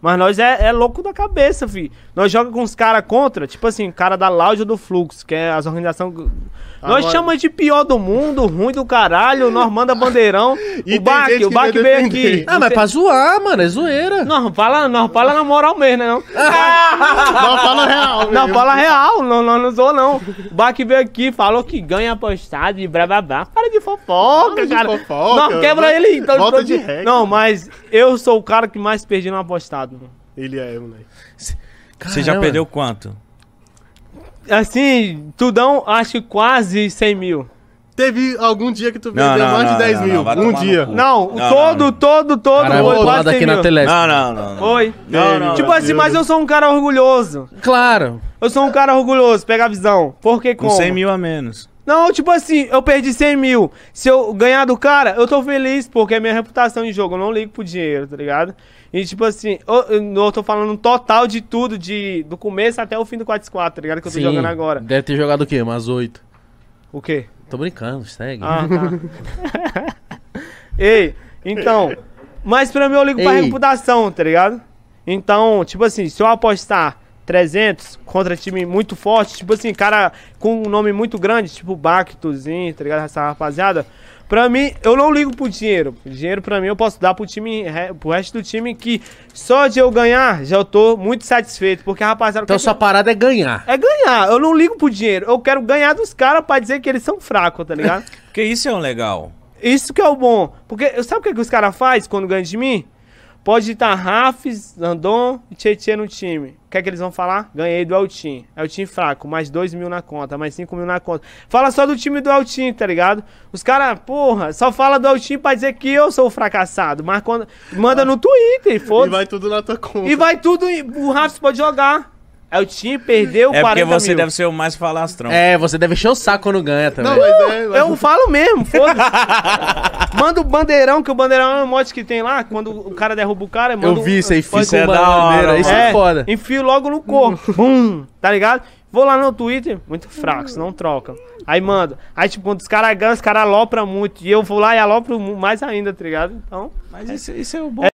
Mas nós é, é louco da cabeça, fi. Nós joga com os caras contra, tipo assim, cara da Lounge do Fluxo, que é as organizações. Agora... Nós chamamos de pior do mundo, ruim do caralho, nós manda bandeirão. e o Baque, o Baque veio aqui. Ah, mas Você... É pra zoar, mano, é zoeira. Não, fala, não, fala na moral mesmo, né? Não, não fala real. Não, fala real, não, não, não zoou, não. O Baque veio aqui, falou que ganha apostado e blá Para de fofoca, cara. De fofoca, não, quebra ele. Então, Volta tipo de, de assim. regra. Não, mas eu sou o cara que mais perdi na apostada viciado, Ele é, moleque. Né? Você já perdeu quanto? Assim, tudão, acho que quase 100 mil. Teve algum dia que tu vendeu mais não, de 10 não, mil. um dia. Não, todo, todo, todo. Caramba, foi quase aqui mil. na Telesp. Não, não, não. Foi. tipo assim, mas eu sou um cara orgulhoso. Claro. Eu sou um cara orgulhoso, pega a visão. Porque como? Com 100 mil a menos. Não, tipo assim, eu perdi 100 mil. Se eu ganhar do cara, eu tô feliz, porque é minha reputação em jogo. Eu não ligo pro dinheiro, tá ligado? E tipo assim, eu, eu tô falando um total de tudo, de, do começo até o fim do 4x4, tá ligado? Que eu tô Sim, jogando agora. Deve ter jogado o quê? Umas 8. O quê? Tô brincando, segue. Ah, tá. Ei, então. Mas pra mim eu ligo Ei. pra reputação, tá ligado? Então, tipo assim, se eu apostar 300 contra time muito forte, tipo assim, cara com um nome muito grande, tipo Bactozinho, tá ligado? Essa rapaziada. Pra mim, eu não ligo pro dinheiro. O dinheiro pra mim eu posso dar pro time, pro resto do time que só de eu ganhar já eu tô muito satisfeito. Porque a rapaziada. Então sua que... parada é ganhar. É ganhar. Eu não ligo pro dinheiro. Eu quero ganhar dos caras pra dizer que eles são fracos, tá ligado? porque isso é um legal. Isso que é o bom. Porque sabe o que, que os caras fazem quando ganham de mim? Pode estar Rafs, Landon e Tietchan no time. O que é que eles vão falar? Ganhei do Altim. É o time fraco, mais 2 mil na conta, mais 5 mil na conta. Fala só do time do Altim, tá ligado? Os caras, porra, só fala do Altim pra dizer que eu sou o fracassado. Mas quando, manda ah. no Twitter, foda-se. E vai tudo na tua conta. E vai tudo, o Rafs pode jogar. É o time perdeu é 40 É porque você mil. deve ser o mais falastrão. É, você deve encher o saco quando ganha também. Não, mas é, mas... Eu falo mesmo, foda-se. manda o bandeirão, que o bandeirão é um mote que tem lá. Quando o cara derruba o cara, manda Eu vi isso aí, Isso é da hora. Isso é, é foda. Enfio logo no corpo. Uhum. Bum, tá ligado? Vou lá no Twitter, muito fracos, não troca. Aí mando. Aí, tipo, os caras é ganham, os caras alopram muito. E eu vou lá e alopro mais ainda, tá ligado? Então. Mas é isso, é o bom. É